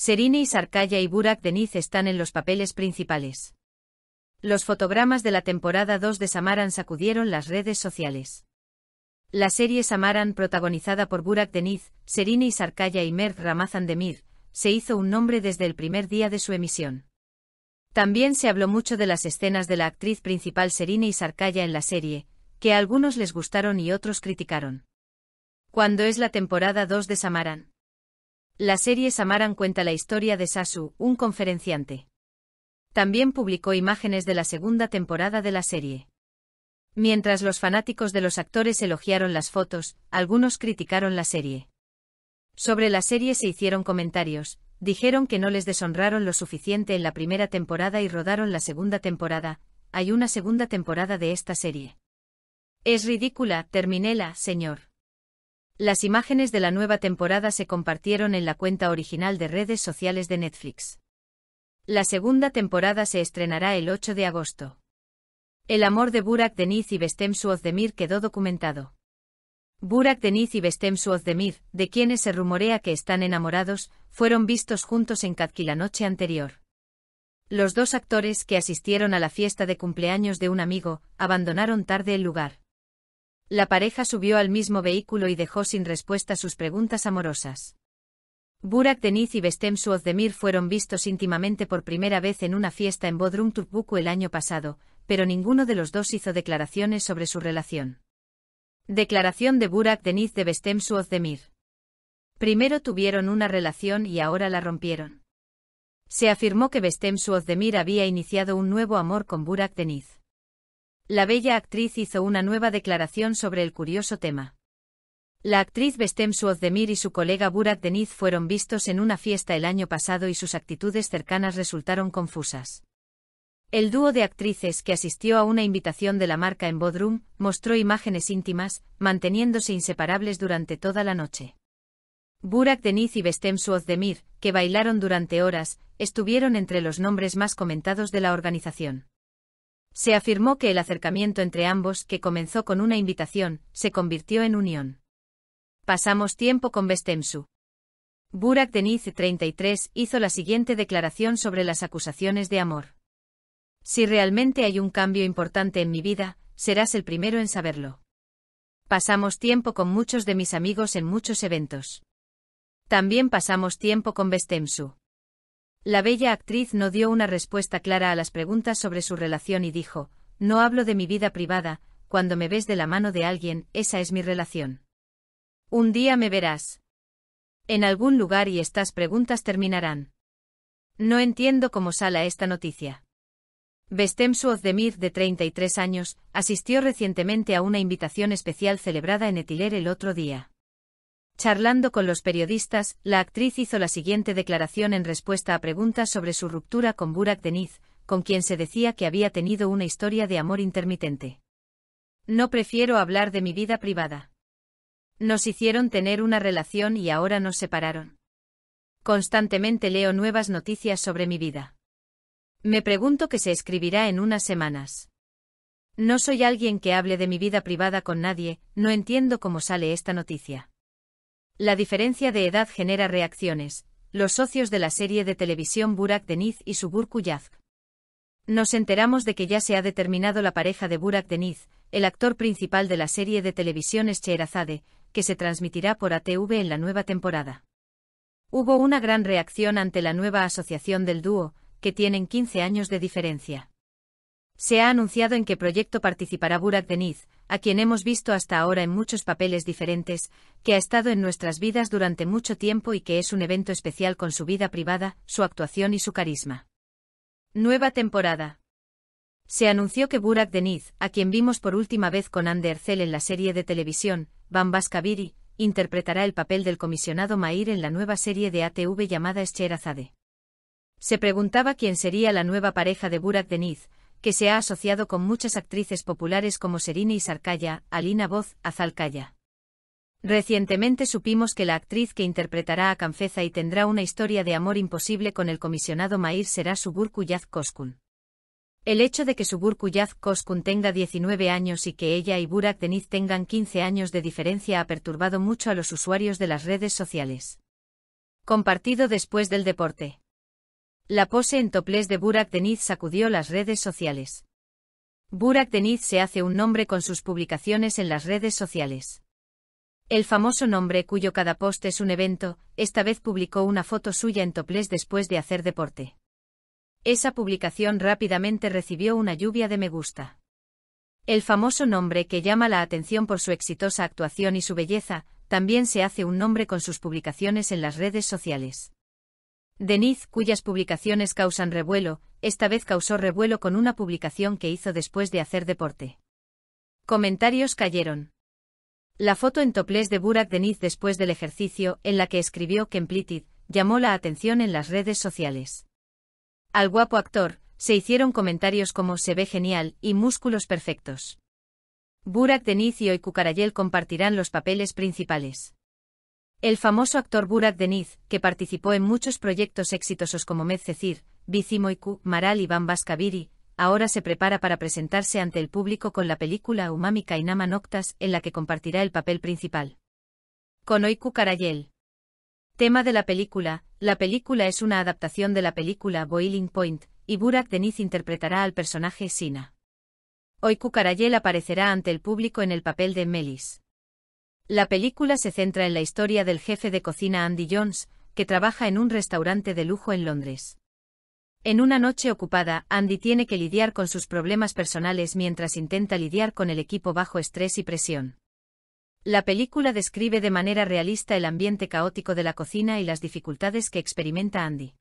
Serine y Sarkaya y Burak Deniz están en los papeles principales. Los fotogramas de la temporada 2 de Samaran sacudieron las redes sociales. La serie Samaran, protagonizada por Burak Deniz, Serine y Sarkaya y Mert Ramazan Demir, se hizo un nombre desde el primer día de su emisión. También se habló mucho de las escenas de la actriz principal Serine y Sarkaya en la serie, que a algunos les gustaron y otros criticaron. ¿Cuándo es la temporada 2 de Samaran? La serie Samaran cuenta la historia de Sasu, un conferenciante. También publicó imágenes de la segunda temporada de la serie. Mientras los fanáticos de los actores elogiaron las fotos, algunos criticaron la serie. Sobre la serie se hicieron comentarios, dijeron que no les deshonraron lo suficiente en la primera temporada y rodaron la segunda temporada, hay una segunda temporada de esta serie. Es ridícula, terminéla, señor. Las imágenes de la nueva temporada se compartieron en la cuenta original de redes sociales de Netflix. La segunda temporada se estrenará el 8 de agosto. El amor de Burak Deniz y Bestem Suozdemir quedó documentado. Burak Deniz y Bestem Suozdemir, de quienes se rumorea que están enamorados, fueron vistos juntos en Katki la noche anterior. Los dos actores que asistieron a la fiesta de cumpleaños de un amigo, abandonaron tarde el lugar. La pareja subió al mismo vehículo y dejó sin respuesta sus preguntas amorosas. Burak Deniz y Bestem Suozdemir fueron vistos íntimamente por primera vez en una fiesta en Bodrum Turbuku el año pasado, pero ninguno de los dos hizo declaraciones sobre su relación. Declaración de Burak Deniz de Bestem Suozdemir. Primero tuvieron una relación y ahora la rompieron. Se afirmó que Bestem Suozdemir había iniciado un nuevo amor con Burak Deniz la bella actriz hizo una nueva declaración sobre el curioso tema. La actriz Bestem Suozdemir y su colega Burak Deniz fueron vistos en una fiesta el año pasado y sus actitudes cercanas resultaron confusas. El dúo de actrices que asistió a una invitación de la marca en Bodrum mostró imágenes íntimas, manteniéndose inseparables durante toda la noche. Burak Deniz y Bestem Suozdemir, que bailaron durante horas, estuvieron entre los nombres más comentados de la organización. Se afirmó que el acercamiento entre ambos, que comenzó con una invitación, se convirtió en unión. Pasamos tiempo con Bestemsu. Burak Deniz 33 hizo la siguiente declaración sobre las acusaciones de amor. Si realmente hay un cambio importante en mi vida, serás el primero en saberlo. Pasamos tiempo con muchos de mis amigos en muchos eventos. También pasamos tiempo con Bestemsu. La bella actriz no dio una respuesta clara a las preguntas sobre su relación y dijo, no hablo de mi vida privada, cuando me ves de la mano de alguien, esa es mi relación. Un día me verás. En algún lugar y estas preguntas terminarán. No entiendo cómo sala esta noticia. Bestem Suozdemir, de 33 años, asistió recientemente a una invitación especial celebrada en Etiler el otro día. Charlando con los periodistas, la actriz hizo la siguiente declaración en respuesta a preguntas sobre su ruptura con Burak Deniz, con quien se decía que había tenido una historia de amor intermitente. No prefiero hablar de mi vida privada. Nos hicieron tener una relación y ahora nos separaron. Constantemente leo nuevas noticias sobre mi vida. Me pregunto qué se escribirá en unas semanas. No soy alguien que hable de mi vida privada con nadie, no entiendo cómo sale esta noticia. La diferencia de edad genera reacciones. Los socios de la serie de televisión Burak Deniz y Subur Kuyazk. Nos enteramos de que ya se ha determinado la pareja de Burak Deniz, el actor principal de la serie de televisión Scheherazade, que se transmitirá por ATV en la nueva temporada. Hubo una gran reacción ante la nueva asociación del dúo, que tienen 15 años de diferencia. Se ha anunciado en qué proyecto participará Burak Deniz, a quien hemos visto hasta ahora en muchos papeles diferentes, que ha estado en nuestras vidas durante mucho tiempo y que es un evento especial con su vida privada, su actuación y su carisma. Nueva temporada. Se anunció que Burak Deniz, a quien vimos por última vez con Ander Zell en la serie de televisión, Bambas Kaviri, interpretará el papel del comisionado Mair en la nueva serie de ATV llamada Escherazade. Se preguntaba quién sería la nueva pareja de Burak Deniz, que se ha asociado con muchas actrices populares como Serine y Sarkaya, Alina Voz, Azalkaya. Recientemente supimos que la actriz que interpretará a Canfeza y tendrá una historia de amor imposible con el comisionado Mair será Subur Kuyaz Koskun. El hecho de que Subur Kuyaz Koskun tenga 19 años y que ella y Burak Deniz tengan 15 años de diferencia ha perturbado mucho a los usuarios de las redes sociales. Compartido después del deporte. La pose en toplés de Burak Deniz sacudió las redes sociales. Burak Deniz se hace un nombre con sus publicaciones en las redes sociales. El famoso nombre cuyo cada post es un evento, esta vez publicó una foto suya en toplés después de hacer deporte. Esa publicación rápidamente recibió una lluvia de me gusta. El famoso nombre que llama la atención por su exitosa actuación y su belleza, también se hace un nombre con sus publicaciones en las redes sociales. Deniz, cuyas publicaciones causan revuelo, esta vez causó revuelo con una publicación que hizo después de hacer deporte. Comentarios cayeron. La foto en topless de Burak Deniz después del ejercicio, en la que escribió Kemplitid, llamó la atención en las redes sociales. Al guapo actor, se hicieron comentarios como se ve genial y músculos perfectos. Burak Deniz y Oikukarayel compartirán los papeles principales. El famoso actor Burak Deniz, que participó en muchos proyectos exitosos como Cecir, Bicimoiku, Maral y Bambas Kabiri, ahora se prepara para presentarse ante el público con la película Umami Kainama Noctas, en la que compartirá el papel principal. Con Oiku Karayel. Tema de la película, la película es una adaptación de la película Boiling Point, y Burak Deniz interpretará al personaje Sina. Oiku Karayel aparecerá ante el público en el papel de Melis. La película se centra en la historia del jefe de cocina Andy Jones, que trabaja en un restaurante de lujo en Londres. En una noche ocupada, Andy tiene que lidiar con sus problemas personales mientras intenta lidiar con el equipo bajo estrés y presión. La película describe de manera realista el ambiente caótico de la cocina y las dificultades que experimenta Andy.